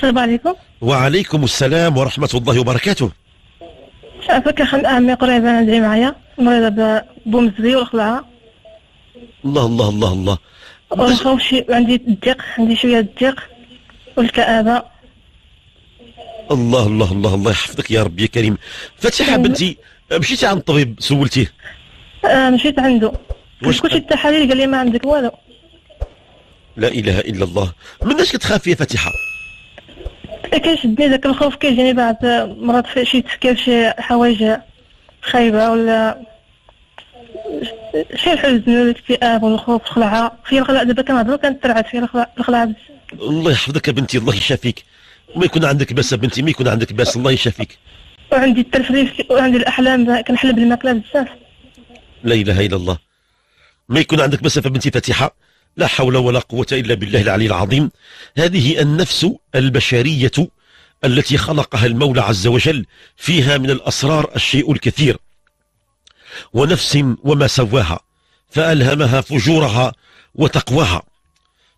السلام عليكم وعليكم السلام ورحمة الله وبركاته شافك خل أمي قريبة عندي معايا مريضة بومزبي وخلعة الله الله الله الله والخوف شي عندي الضيق عندي شوية الضيق والكآبة الله الله الله الله يحفظك يا ربي يا كريم فتحة أيوة. بنتي مشيتي عند الطبيب سولتيه آه مشيت عنده واش كلشي التحاليل قال لي ما عندك والو لا اله الا الله مناش كتخافي يا فتحه كيشدني داك الخوف كيجيني بعض مرات في شي تفكير شي حوايج خايبه ولا شي الحزن والاكتئاب والخوف الخلعه في الخلعه دابا كنهضروا كنترعد في الخلعه الله يحفظك يا بنتي الله يشافيك ما يكون عندك باس بنتي ما يكون عندك باس الله يشافيك وعندي الترفريف وعندي الاحلام كنحلم بالماكله بزاف لا اله الا الله ما يكون عندك باس بنتي فاتحه لا حول ولا قوة إلا بالله العلي العظيم هذه النفس البشرية التي خلقها المولى عز وجل فيها من الأسرار الشيء الكثير ونفس وما سواها فألهمها فجورها وتقواها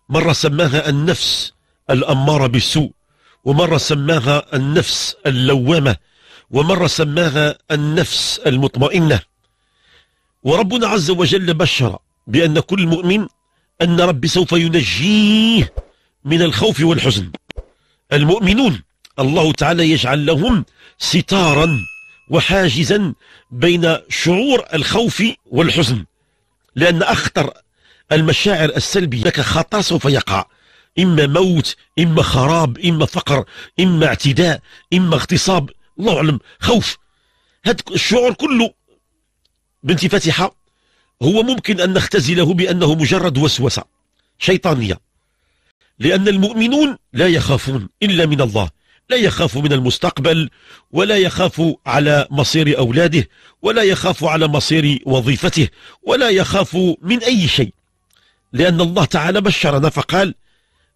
مرة سماها النفس الأمارة بالسوء ومرة سماها النفس اللوامة ومرة سماها النفس المطمئنة وربنا عز وجل بشر بأن كل مؤمن أن ربي سوف ينجيه من الخوف والحزن المؤمنون الله تعالى يجعل لهم ستارا وحاجزا بين شعور الخوف والحزن لأن أخطر المشاعر السلبية لك خطر سوف يقع إما موت إما خراب إما فقر إما اعتداء إما اغتصاب الله أعلم خوف هذا الشعور كله بنتي فاتحة هو ممكن أن نختزله بأنه مجرد وسوسة شيطانية لأن المؤمنون لا يخافون إلا من الله لا يخاف من المستقبل ولا يخاف على مصير أولاده ولا يخاف على مصير وظيفته ولا يخاف من أي شيء لأن الله تعالى بشرنا فقال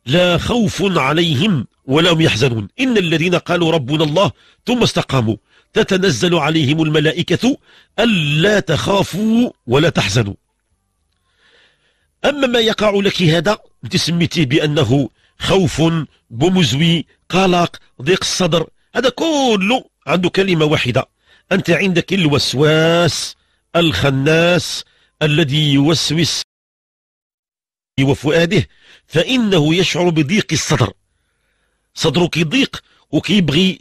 لا خوف عليهم ولا هم يحزنون إن الذين قالوا ربنا الله ثم استقاموا تتنزل عليهم الملائكة ألا تخافوا ولا تحزنوا أما ما يقع لك هذا تسميتيه بأنه خوف بمزوي قلق ضيق الصدر هذا كله عنده كلمة واحدة أنت عندك الوسواس الخناس الذي يوسوس وفؤاده فإنه يشعر بضيق الصدر صدرك كيضيق وكيبغي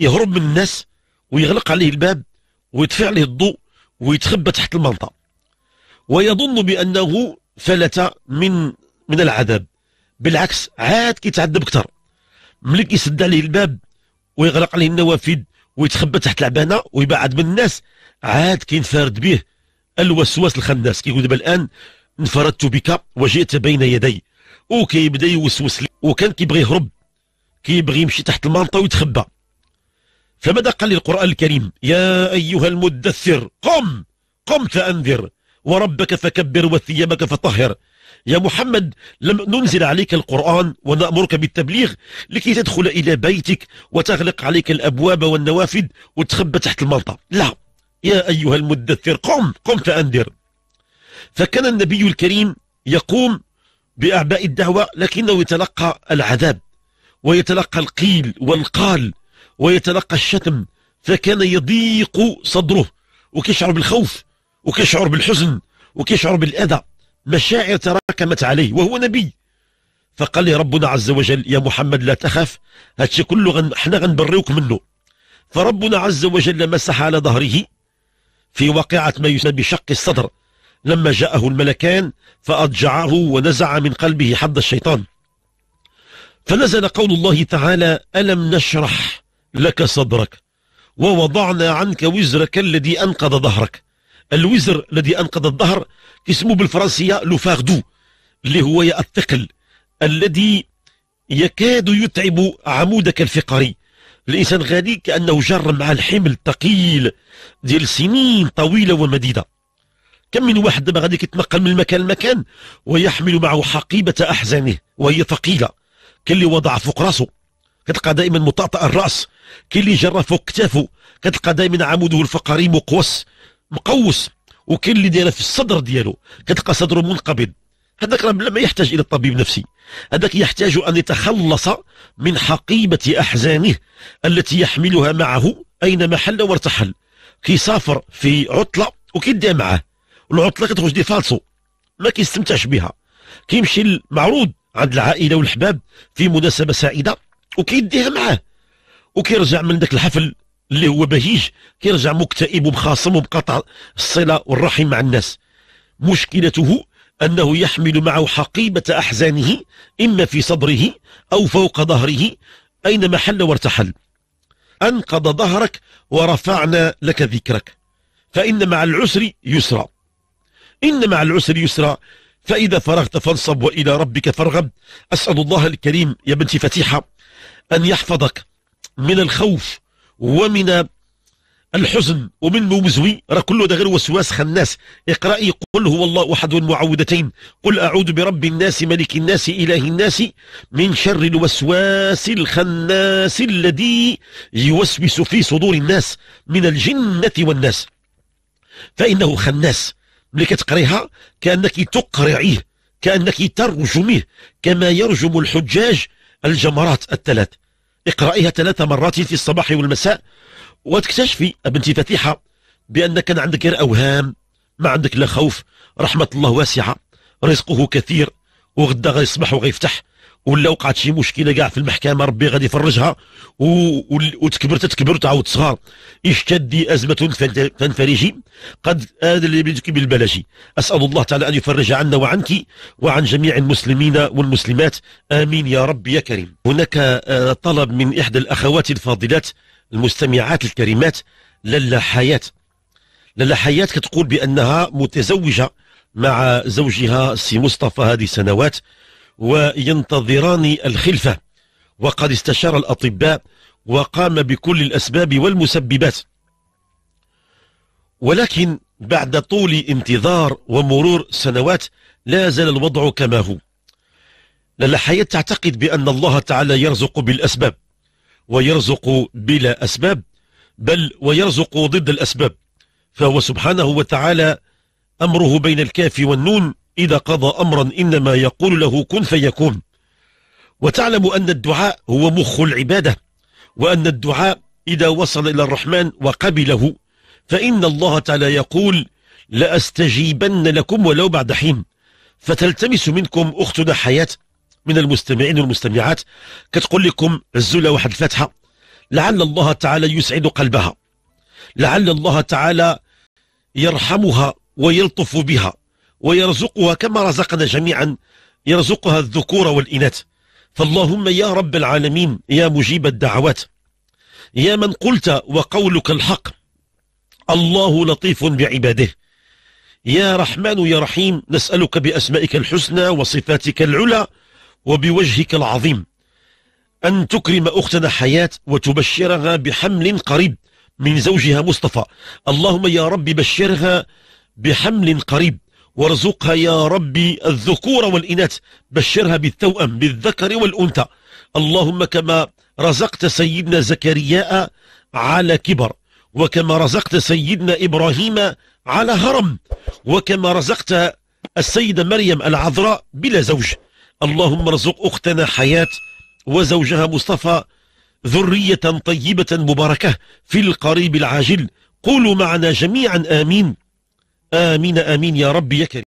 يهرب من الناس ويغلق عليه الباب ويدفع عليه الضوء ويتخبى تحت المنطقة ويظن بأنه فلت من من العذاب بالعكس عاد كيتعذب أكثر ملي كيسد عليه الباب ويغلق عليه النوافذ ويتخبى تحت العبانة ويبعد من الناس عاد كينفرد به الوسواس الخناس كيقول دابا الآن انفردت بك وجئت بين يدي وكيبدا يوسوس وكان كيبغي يهرب كيبغي يمشي تحت المنطقة ويتخبى فبدأ قال القرآن الكريم يا أيها المدثر قم قم فأنذر وربك فكبر وثيابك فطهر يا محمد لم ننزل عليك القرآن ونأمرك بالتبليغ لكي تدخل إلى بيتك وتغلق عليك الأبواب والنوافذ وتخبى تحت المنطقة لا يا أيها المدثر قم قم فأنذر فكان النبي الكريم يقوم بأعباء الدعوة لكنه يتلقى العذاب ويتلقى القيل والقال ويتلقى الشتم فكان يضيق صدره وكيشعر بالخوف وكيشعر بالحزن وكيشعر بالأذى مشاعر تراكمت عليه وهو نبي فقال لي ربنا عز وجل يا محمد لا تخاف هادشي كله غن... حنا غنبريوك منه فربنا عز وجل مسح على ظهره في واقعة ما يسمى بشق الصدر لما جاءه الملكان فأضجعه ونزع من قلبه حد الشيطان فنزل قول الله تعالى ألم نشرح لك صدرك ووضعنا عنك وزرك الذي أنقذ ظهرك الوزر الذي أنقذ الظهر اسمه بالفرنسية فاردو اللي هو الثقل الذي يكاد يتعب عمودك الفقري الإنسان غادي كأنه جر مع الحمل الثقيل ديال سنين طويلة ومديدة كم من واحد دابا غادي كيتنقل من مكان لمكان ويحمل معه حقيبة أحزانه وهي ثقيلة كل اللي وضع فوق راسه كتلقى دائما مطأطأ الرأس كاين اللي جرى فوق كتافه كتلقى دائما عموده الفقري مقوس مقوس وكاين اللي دايره في الصدر ديالو كتلقى صدره منقبض هذاك راه ما يحتاج الى الطبيب نفسي هذاك يحتاج ان يتخلص من حقيبه احزانه التي يحملها معه اينما حل وارتحل كيسافر في عطله وكيديها معاه والعطله كتخرج دي فالسو ما كيستمتعش بها كيمشي المعروض عند العائله والحباب في مناسبه سعيده وكيديها معاه وكيرجع من ذاك الحفل اللي هو بهيج كيرجع مكتئب ومخاصم وبقطع الصلة والرحم مع الناس مشكلته أنه يحمل معه حقيبة أحزانه إما في صدره أو فوق ظهره أينما حل وارتحل أنقض ظهرك ورفعنا لك ذكرك فإن مع العسر يسرا إن مع العسر يسرا فإذا فرغت فانصب وإلى ربك فارغب أسأل الله الكريم يا بنتي فتيحة أن يحفظك من الخوف ومن الحزن ومن موزوي راه كله هذا غير وسواس خناس اقرأي قل هو الله أحد والمعوذتين قل أعوذ برب الناس ملك الناس إله الناس من شر الوسواس الخناس الذي يوسوس في صدور الناس من الجنة والناس فإنه خناس ملي كتقريها كأنك تقرعيه كأنك ترجميه كما يرجم الحجاج الجمرات الثلاث اقرأيها ثلاث مرات في الصباح والمساء وتكتشفي ابنتي فتيحة بأن كان عندك غير أوهام ما عندك لا خوف رحمة الله واسعة رزقه كثير وغدا غيصبح وغيفتح ولا وقعت شي مشكله كاع في المحكمه ربي غادي يفرجها وتكبر تتكبر وتعاود صغار اشتد ازمه فانفرجي قد اد لبنتك بالبلجي اسال الله تعالى ان يفرج عنا وعنك وعن جميع المسلمين والمسلمات امين يا رب يا كريم هناك آه، طلب من احدى الاخوات الفاضلات المستمعات الكريمات للا حياه للا حياه كتقول بانها متزوجه مع زوجها السي مصطفى هذه سنوات وينتظران الخلفة وقد استشار الأطباء وقام بكل الأسباب والمسببات ولكن بعد طول انتظار ومرور سنوات لا زال الوضع كما هو للحياة تعتقد بأن الله تعالى يرزق بالأسباب ويرزق بلا أسباب بل ويرزق ضد الأسباب فهو سبحانه وتعالى أمره بين الكاف والنون إذا قضى أمرا إنما يقول له كن فيكون وتعلم أن الدعاء هو مخ العبادة وأن الدعاء إذا وصل إلى الرحمن وقبله فإن الله تعالى يقول لأستجيبن لكم ولو بعد حين فتلتمس منكم أختنا حياة من المستمعين والمستمعات كتقول لكم الزلة واحد الفاتحة لعل الله تعالى يسعد قلبها لعل الله تعالى يرحمها ويلطف بها ويرزقها كما رزقنا جميعا يرزقها الذكور والإناث فاللهم يا رب العالمين يا مجيب الدعوات يا من قلت وقولك الحق الله لطيف بعباده يا رحمن يا رحيم نسألك بأسمائك الحسنى وصفاتك العلى وبوجهك العظيم أن تكرم أختنا حياة وتبشرها بحمل قريب من زوجها مصطفى اللهم يا رب بشرها بحمل قريب وارزقها يا ربي الذكور والإناث بشرها بالتوأم بالذكر والأنثى اللهم كما رزقت سيدنا زكرياء على كبر وكما رزقت سيدنا إبراهيم على هرم وكما رزقت السيدة مريم العذراء بلا زوج اللهم ارزق أختنا حياة وزوجها مصطفى ذرية طيبة مباركة في القريب العاجل قولوا معنا جميعا آمين آمين آمين يا رب يا كريم